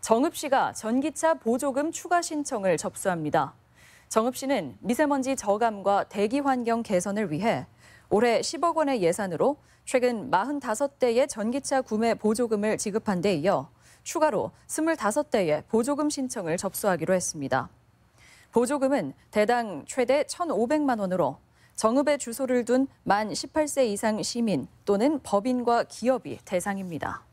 정읍 씨가 전기차 보조금 추가 신청을 접수합니다. 정읍 씨는 미세먼지 저감과 대기 환경 개선을 위해 올해 10억 원의 예산으로 최근 45대의 전기차 구매 보조금을 지급한 데 이어 추가로 25대의 보조금 신청을 접수하기로 했습니다. 보조금은 대당 최대 1,500만 원으로 정읍의 주소를 둔 만 18세 이상 시민 또는 법인과 기업이 대상입니다.